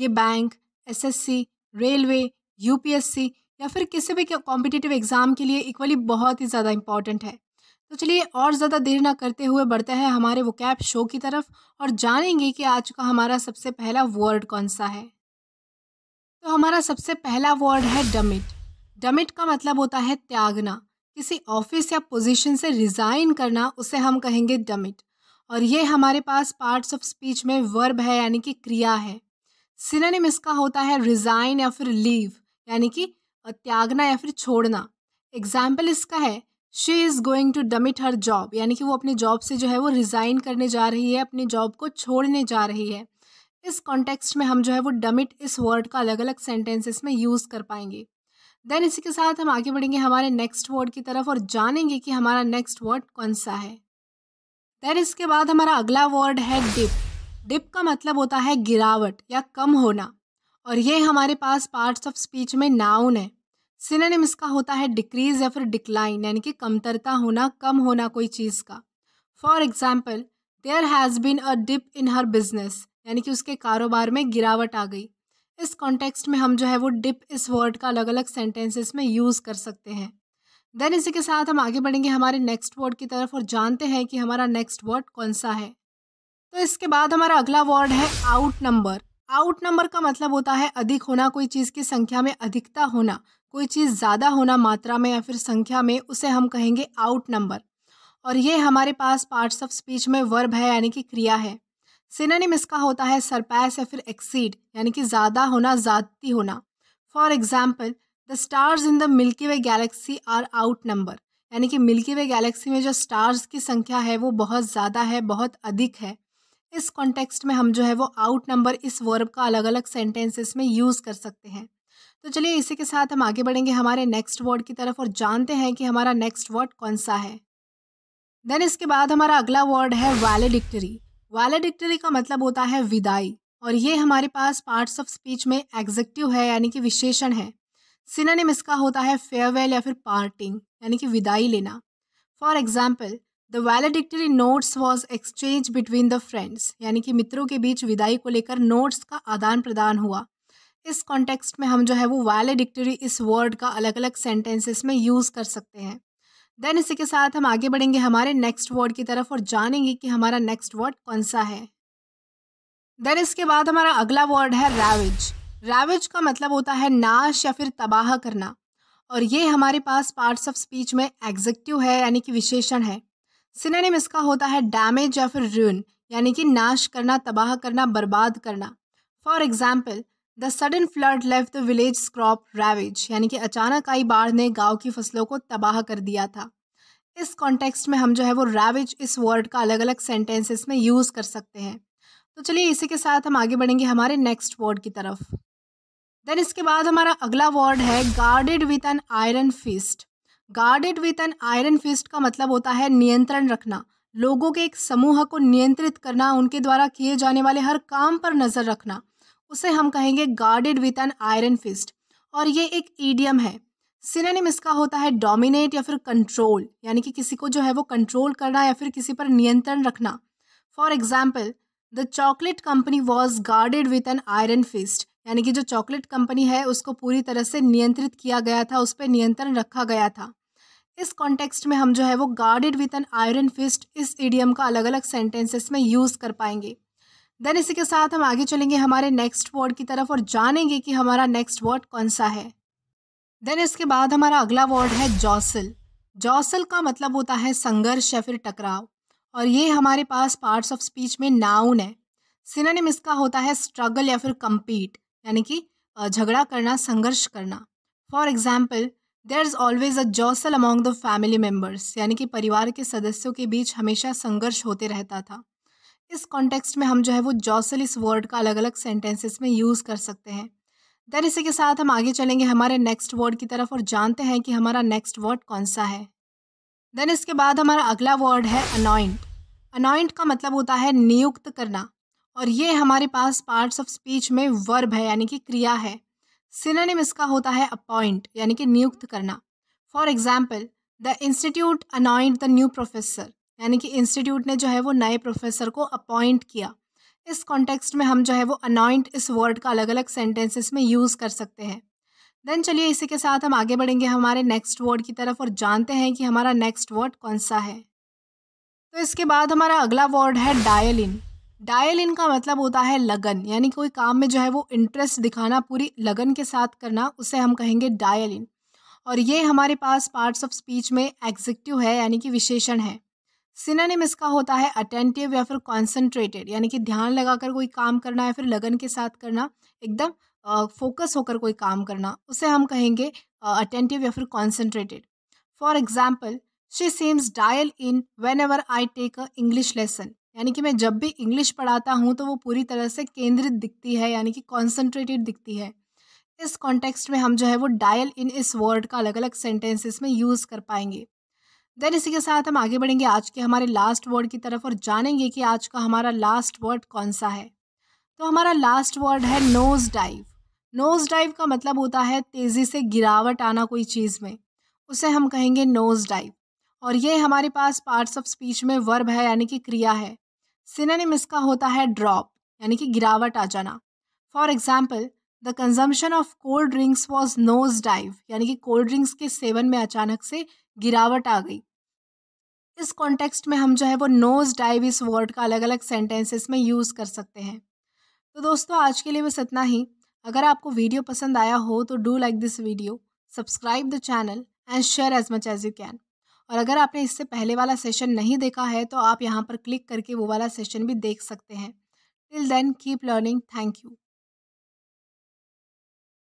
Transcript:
ये bank SSC, railway UPSC या फिर किसी भी कॉम्पिटिटिव एग्ज़ाम के लिए इक्वली बहुत ही ज़्यादा इंपॉर्टेंट है तो चलिए और ज़्यादा देर ना करते हुए बढ़ते हैं हमारे वो कैप शो की तरफ और जानेंगे कि आज का हमारा सबसे पहला वर्ड कौन सा है तो हमारा सबसे पहला वर्ड है डमिट डमिट का मतलब होता है त्यागना किसी ऑफिस या पोजीशन से रिज़ाइन करना उसे हम कहेंगे डमिट और ये हमारे पास पार्ट्स ऑफ स्पीच में वर्ब है यानी कि क्रिया है सिनेम इसका होता है रिज़ाइन या फिर लीव यानी कि त्यागना या फिर छोड़ना एग्जाम्पल इसका है she is going to demit her job यानी कि वो अपनी जॉब से जो है वो रिज़ाइन करने जा रही है अपनी जॉब को छोड़ने जा रही है इस कॉन्टेक्स्ट में हम जो है वो डमिट इस वर्ड का अलग अलग सेंटेंसेस में यूज़ कर पाएंगे देन इसी के साथ हम आगे बढ़ेंगे हमारे नेक्स्ट वर्ड की तरफ और जानेंगे कि हमारा नेक्स्ट वर्ड कौन सा है देन इसके बाद हमारा अगला वर्ड है डिप डिप का मतलब होता है गिरावट या कम होना और ये हमारे पास पार्ट्स ऑफ स्पीच में नाउन है सिनेम इसका होता है डिक्रीज या फिर डिक्लाइन यानी कि कमतरता होना कम होना कोई चीज़ का for example there has been a dip in her business यानी कि उसके कारोबार में गिरावट आ गई इस कॉन्टेक्स्ट में हम जो है वो डिप इस वर्ड का अलग अलग सेंटेंसेस में यूज़ कर सकते हैं देन इसी के साथ हम आगे बढ़ेंगे हमारे नेक्स्ट वर्ड की तरफ और जानते हैं कि हमारा नेक्स्ट वर्ड कौन सा है तो इसके बाद हमारा अगला वर्ड है आउट नंबर आउट नंबर का मतलब होता है अधिक होना कोई चीज़ की संख्या में अधिकता होना कोई चीज़ ज़्यादा होना मात्रा में या फिर संख्या में उसे हम कहेंगे आउट नंबर और ये हमारे पास पार्ट्स ऑफ स्पीच में वर्ब है यानी कि क्रिया है सिनेम इसका होता है सरपैस या फिर एक्सीड यानी कि ज़्यादा होना ज़्यादती होना for example the stars in the milky way galaxy are outnumber यानी कि मिल्की वे गैलेक्सी में जो स्टार्स की संख्या है वो बहुत ज़्यादा है बहुत अधिक है इस कॉन्टेक्स्ट में हम जो है वो आउट नंबर इस वर्ब का अलग अलग सेंटेंसेस में यूज़ कर सकते हैं तो चलिए इसी के साथ हम आगे बढ़ेंगे हमारे नेक्स्ट वर्ड की तरफ और जानते हैं कि हमारा नेक्स्ट वर्ड कौन सा है देन इसके बाद हमारा अगला वर्ड है वैलेडिक्टरी वैलेडिक्टरी का मतलब होता है विदाई और ये हमारे पास पार्ट्स ऑफ स्पीच में एग्जेक्टिव है यानी कि विशेषण है सिनानिम इसका होता है फेयरवेल या फिर पार्टिंग यानी कि विदाई लेना for example the valedictory notes was exchange between the friends यानी कि मित्रों के बीच विदाई को लेकर नोट्स का आदान प्रदान हुआ इस कॉन्टेक्स्ट में हम जो है वो वैलेडिक्टरी इस वर्ड का अलग अलग सेंटेंसेस में यूज़ कर सकते हैं देन इसी के साथ हम आगे बढ़ेंगे हमारे नेक्स्ट वर्ड की तरफ और जानेंगे कि हमारा नेक्स्ट वर्ड कौन सा है देन इसके बाद हमारा अगला वर्ड है रैविज रैविज का मतलब होता है नाश या फिर तबाह करना और ये हमारे पास पार्ट्स ऑफ स्पीच में एग्जेक्टिव है यानी कि विशेषण है सिनेम इसका होता है डैमेज या फिर रून यानी कि नाश करना तबाह करना बर्बाद करना for example the sudden flood left the village crop ravage यानी कि अचानक आई बाढ़ ने गांव की फसलों को तबाह कर दिया था इस कॉन्टेक्स्ट में हम जो है वो रैवेज इस वर्ड का अलग अलग सेंटेंसेस में यूज़ कर सकते हैं तो चलिए इसी के साथ हम आगे बढ़ेंगे हमारे नेक्स्ट वर्ड की तरफ देन इसके बाद हमारा अगला वर्ड है guarded with an iron fist guarded with an iron fist का मतलब होता है नियंत्रण रखना लोगों के एक समूह को नियंत्रित करना उनके द्वारा किए जाने वाले हर काम पर नज़र रखना उसे हम कहेंगे guarded with an iron fist और ये एक ईडियम है सिनेम इसका होता है डोमिनेट या फिर कंट्रोल यानी कि किसी को जो है वो कंट्रोल करना या फिर किसी पर नियंत्रण रखना for example the chocolate company was guarded with an iron fist यानी कि जो चॉकलेट कंपनी है उसको पूरी तरह से नियंत्रित किया गया था उस पर नियंत्रण रखा गया था इस कॉन्टेक्स्ट में हम जो है वो guarded with an iron fist इस ईडियम का अलग अलग सेंटेंसेस में यूज़ कर पाएंगे देन इसी के साथ हम आगे चलेंगे हमारे नेक्स्ट वर्ड की तरफ और जानेंगे कि हमारा नेक्स्ट वर्ड कौन सा है देन इसके बाद हमारा अगला वर्ड है जॉसल जॉसल का मतलब होता है संघर्ष या फिर टकराव और ये हमारे पास पार्ट्स ऑफ स्पीच में नाउन है सिनेम इसका होता है स्ट्रगल या फिर कम्पीट यानी कि झगड़ा करना संघर्ष करना for example there is always a jostle among the family members यानी कि परिवार के सदस्यों के बीच हमेशा संघर्ष होते रहता था इस कॉन्टेक्स्ट में हम जो है वो जौसल इस वर्ड का अलग अलग सेंटेंसेस में यूज़ कर सकते हैं देन इसी के साथ हम आगे चलेंगे हमारे नेक्स्ट वर्ड की तरफ और जानते हैं कि हमारा नेक्स्ट वर्ड कौन सा है देन इसके बाद हमारा अगला वर्ड है अनॉइंट अनॉइंट का मतलब होता है नियुक्त करना और ये हमारे पास पार्ट्स ऑफ स्पीच में वर्ब है यानी कि क्रिया है सिनोनिम इसका होता है अपॉइंट यानी कि नियुक्त करना for example the institute anoint the new professor यानी कि इंस्टीट्यूट ने जो है वो नए प्रोफेसर को अपॉइंट किया इस कॉन्टेक्स्ट में हम जो है वो अनॉइंट इस वर्ड का अलग अलग सेंटेंसेस में यूज़ कर सकते हैं देन चलिए इसी के साथ हम आगे बढ़ेंगे हमारे नेक्स्ट वर्ड की तरफ और जानते हैं कि हमारा नेक्स्ट वर्ड कौन सा है तो इसके बाद हमारा अगला वर्ड है डायल इन डायल इन का मतलब होता है लगन यानी कोई काम में जो है वो इंटरेस्ट दिखाना पूरी लगन के साथ करना उसे हम कहेंगे डायल इन और ये हमारे पास पार्ट्स ऑफ स्पीच में एग्जिक्टिव है यानी कि विशेषण है सिनानिम इसका होता है अटेंटिव या फिर कॉन्सेंट्रेटेड यानी कि ध्यान लगाकर कोई काम करना या फिर लगन के साथ करना एकदम फोकस होकर कोई काम करना उसे हम कहेंगे अटेंटिव या फिर concentrated for example she seems dial in whenever I take a English lesson यानी कि मैं जब भी इंग्लिश पढ़ाता हूँ तो वो पूरी तरह से केंद्रित दिखती है यानी कि कॉन्सेंट्रेटेड दिखती है इस कॉन्टेक्स्ट में हम जो है वो डायल इन इस वर्ड का अलग अलग सेंटेंसेस में यूज़ कर पाएंगे देन इसी के साथ हम आगे बढ़ेंगे आज के हमारे लास्ट वर्ड की तरफ और जानेंगे कि आज का हमारा लास्ट वर्ड कौन सा है तो हमारा लास्ट वर्ड है नोज़ डाइव नोज़ डाइव का मतलब होता है तेज़ी से गिरावट आना कोई चीज़ में उसे हम कहेंगे नोज़ डाइव और ये हमारे पास पार्ट्स ऑफ स्पीच में वर्ब है यानी कि क्रिया है सिनेम इसका होता है ड्रॉप यानी कि गिरावट आ जाना for example the consumption of cold drinks was nose dive यानी कि कोल्ड ड्रिंक्स के सेवन में अचानक से गिरावट आ गई इस कॉन्टेक्स्ट में हम जो है वो नोज डाइव इस वर्ड का अलग अलग सेंटेंसेस में यूज़ कर सकते हैं तो दोस्तों आज के लिए बस इतना ही अगर आपको वीडियो पसंद आया हो तो do like this video subscribe the channel and share as much as you can और अगर आपने इससे पहले वाला सेशन नहीं देखा है तो आप यहाँ पर क्लिक करके वो वाला सेशन भी देख सकते हैं till then keep learning thank you